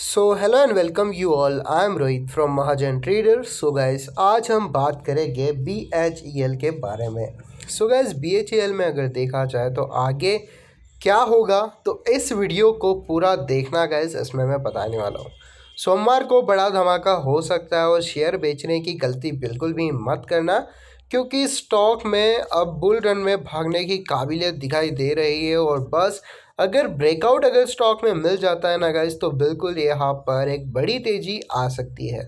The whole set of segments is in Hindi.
so hello and welcome you all I am Rohit from Mahajan trader so guys आज हम बात करेंगे बी एच ई एल के बारे में so guys B H E L में अगर देखा जाए तो आगे क्या होगा तो इस वीडियो को पूरा देखना गाइज इसमें मैं बताने वाला हूँ सोमवार को बड़ा धमाका हो सकता है और शेयर बेचने की गलती बिल्कुल भी मत करना क्योंकि स्टॉक में अब बुल रन में भागने की काबिलियत दिखाई दे रही है और बस अगर ब्रेकआउट अगर स्टॉक में मिल जाता है ना गाइज तो बिल्कुल यहाँ पर एक बड़ी तेज़ी आ सकती है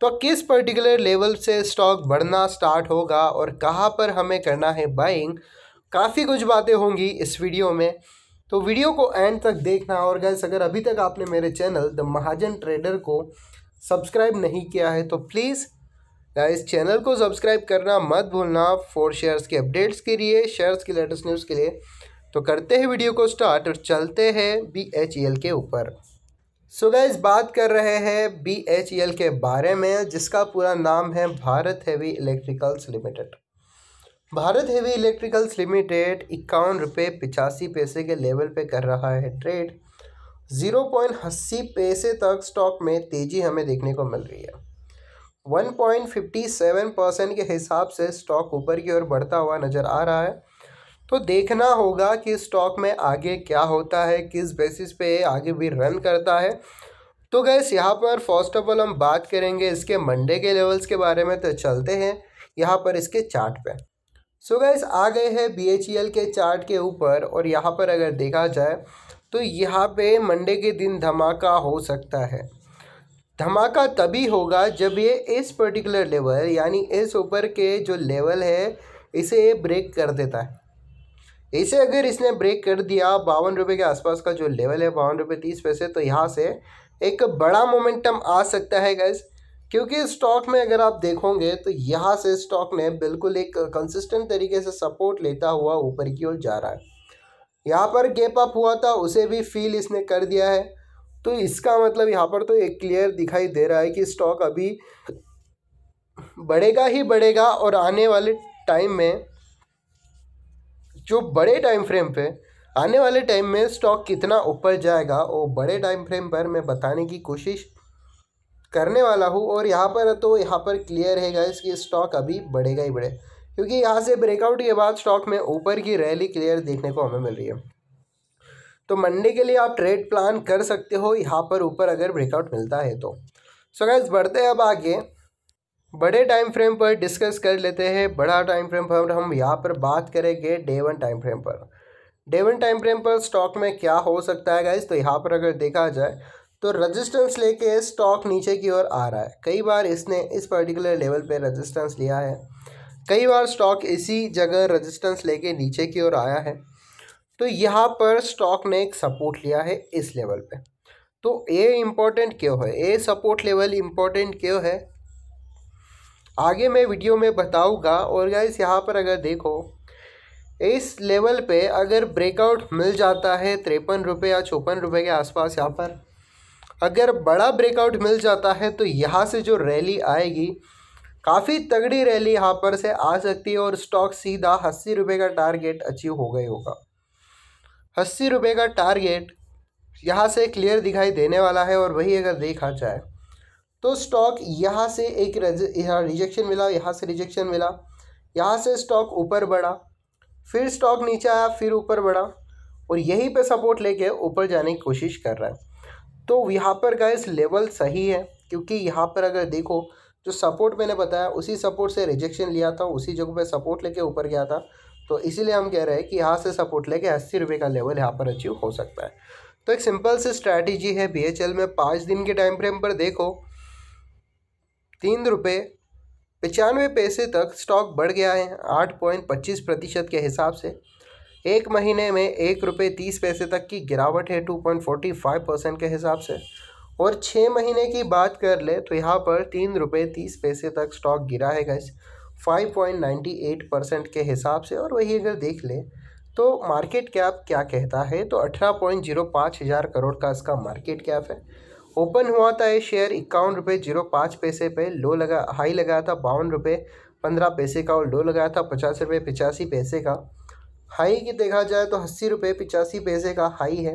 तो किस पर्टिकुलर लेवल से स्टॉक बढ़ना स्टार्ट होगा और कहाँ पर हमें करना है बाइंग काफ़ी कुछ बातें होंगी इस वीडियो में तो वीडियो को एंड तक देखना और गैस अगर अभी तक आपने मेरे चैनल द महाजन ट्रेडर को सब्सक्राइब नहीं किया है तो प्लीज़ इस चैनल को सब्सक्राइब करना मत भूलना फॉर शेयर्स के अपडेट्स के लिए शेयर्स की लेटेस्ट न्यूज़ के लिए तो करते हैं वीडियो को स्टार्ट और चलते हैं बी एच ई एल के ऊपर सो गैस बात कर रहे हैं बी एच ई एल के बारे में जिसका पूरा नाम है Bharat heavy electricals limited Bharat heavy electricals limited इक्यावन रुपये पिचासी पैसे के लेवल पे कर रहा है ट्रेड ज़ीरो पॉइंट अस्सी पैसे तक स्टॉक में तेज़ी हमें देखने को मिल रही है one point fifty seven percent के हिसाब से स्टॉक ऊपर की ओर बढ़ता हुआ नज़र आ रहा है तो देखना होगा कि स्टॉक में आगे क्या होता है किस बेसिस पे आगे भी रन करता है तो गैस यहाँ पर फर्स्ट ऑफ ऑल हम बात करेंगे इसके मंडे के लेवल्स के बारे में तो चलते हैं यहाँ पर इसके चार्ट पे सो गैस आ गए हैं बी e के चार्ट के ऊपर और यहाँ पर अगर देखा जाए तो यहाँ पे मंडे के दिन धमाका हो सकता है धमाका तभी होगा जब ये इस पर्टिकुलर लेवल यानी इस ऊपर के जो लेवल है इसे ब्रेक कर देता है इसे अगर इसने ब्रेक कर दिया बावन रुपये के आसपास का जो लेवल है बावन रुपये तीस पैसे तो यहाँ से एक बड़ा मोमेंटम आ सकता है गैस क्योंकि स्टॉक में अगर आप देखोगे तो यहाँ से स्टॉक ने बिल्कुल एक कंसिस्टेंट तरीके से सपोर्ट लेता हुआ ऊपर की ओर जा रहा है यहाँ पर गेप अप हुआ था उसे भी फील इसने कर दिया है तो इसका मतलब यहाँ पर तो एक क्लियर दिखाई दे रहा है कि स्टॉक अभी बढ़ेगा ही बढ़ेगा और आने वाले टाइम में जो बड़े टाइम फ्रेम पे आने वाले टाइम में स्टॉक कितना ऊपर जाएगा वो बड़े टाइम फ्रेम पर मैं बताने की कोशिश करने वाला हूँ और यहाँ पर तो यहाँ पर क्लियर है गाइस कि स्टॉक अभी बढ़ेगा ही बढ़े क्योंकि यहाँ से ब्रेकआउट के बाद स्टॉक में ऊपर की रैली क्लियर देखने को हमें मिल रही है तो मंडे के लिए आप ट्रेड प्लान कर सकते हो यहाँ पर ऊपर अगर ब्रेकआउट मिलता है तो सो so गैस बढ़ते हैं अब आगे बड़े टाइम फ्रेम पर डिस्कस कर लेते हैं बड़ा टाइम फ्रेम पर हम यहाँ पर बात करेंगे डे वन टाइम फ्रेम पर डे वन टाइम फ्रेम पर स्टॉक में क्या हो सकता है गाइज तो यहाँ पर अगर देखा जाए तो रेजिस्टेंस लेके स्टॉक नीचे की ओर आ रहा है कई बार इसने इस पर्टिकुलर लेवल पे रेजिस्टेंस लिया है कई बार स्टॉक इसी जगह रेजिस्टेंस लेके नीचे की ओर आया है तो यहाँ पर स्टॉक ने एक सपोर्ट लिया है इस लेवल पे तो ये इम्पोर्टेंट क्यों है ये सपोर्ट लेवल इम्पोर्टेंट क्यों है आगे मैं वीडियो में बताऊंगा और गाइस यहाँ पर अगर देखो इस लेवल पे अगर ब्रेकआउट मिल जाता है तिरपन रुपये या चौपन रुपये के आसपास यहाँ पर अगर बड़ा ब्रेकआउट मिल जाता है तो यहाँ से जो रैली आएगी काफ़ी तगड़ी रैली यहाँ पर से आ सकती है और स्टॉक सीधा अस्सी रुपये का टारगेट अचीव हो गई होगा अस्सी रुपये का टारगेट यहाँ से क्लियर दिखाई देने वाला है और वही अगर देखा जाए तो स्टॉक यहाँ से एक रिजेक्शन मिला यहाँ से रिजेक्शन मिला यहाँ से स्टॉक ऊपर बढ़ा फिर स्टॉक नीचे आया फिर ऊपर बढ़ा और यहीं पे सपोर्ट लेके ऊपर जाने की कोशिश कर रहा है तो यहाँ पर गए लेवल सही है क्योंकि यहाँ पर अगर देखो जो सपोर्ट मैंने बताया उसी सपोर्ट से रिजेक्शन लिया था उसी जगह पे सपोर्ट लेके ऊपर गया था तो इसीलिए हम कह रहे हैं कि यहाँ से सपोर्ट लेके अस्सी रुपये का लेवल यहाँ पर अचीव हो सकता है तो एक सिंपल सी स्ट्रैटेजी है बी में पाँच दिन के टाइम फ्रेम पर देखो तीन रुपये पचानवे पैसे तक स्टॉक बढ़ गया है आठ पॉइंट पच्चीस प्रतिशत के हिसाब से एक महीने में एक रुपये तीस पैसे तक की गिरावट है two point forty five percent के हिसाब से और छः महीने की बात कर ले तो यहाँ पर तीन रुपये तीस पैसे तक स्टॉक गिरा है गैस five point ninety eight percent के हिसाब से और वही अगर देख ले तो मार्केट कैप क्या कहता है तो अठारह पॉइंट जीरो पाँच हज़ार करोड़ का इसका मार्केट कैप है ओपन हुआ था ये शेयर इक्यावन रुपये जीरो पाँच पैसे पे लो लगा हाई लगाया था बावन रुपये पंद्रह पैसे का और लो लगाया था पचास रुपये पिचासी पैसे का हाई की देखा जाए तो अस्सी रुपये पिचासी पैसे का हाई है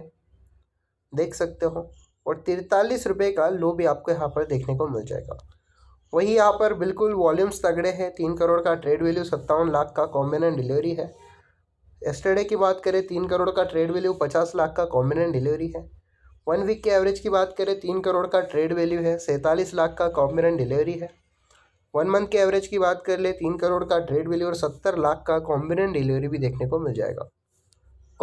देख सकते हो और तिरतालीस रुपये का लो भी आपको यहाँ पर देखने को मिल जाएगा वही यहाँ पर बिल्कुल वॉल्यूम्स तगड़े हैं तीन करोड़ का ट्रेड वैल्यू सत्तावन लाख का कॉम्बिनेंट डिलीवरी है एस्टरडे की बात करें तीन करोड़ का ट्रेड वैल्यू पचास लाख का कॉम्बिनेंट डिलीवरी है वन वीक के एवरेज की बात करें तीन करोड़ का ट्रेड वैल्यू है सैंतालीस लाख का कॉम्बिनेंट डिलीवरी है वन मंथ के एवरेज की बात कर ले तीन करोड़ का ट्रेड वैल्यू और सत्तर लाख का कॉम्बिनेंट डिलीवरी भी देखने को मिल जाएगा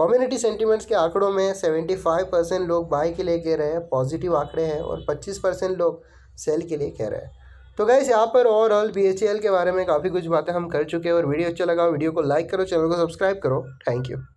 कम्युनिटी सेंटीमेंट्स के आंकड़ों में सेवेंटी फाइव परसेंट लोग बाय के लिए कह रहे हैं पॉजिटिव आंकड़े हैं और पच्चीस परसेंट लोग सेल के लिए कह रहे हैं तो गाइस यहाँ पर ओवरऑल बी के बारे में काफ़ी कुछ बातें हम कर चुके हैं और वीडियो अच्छा लगा वीडियो को लाइक करो चैनल को सब्सक्राइब करो थैंक यू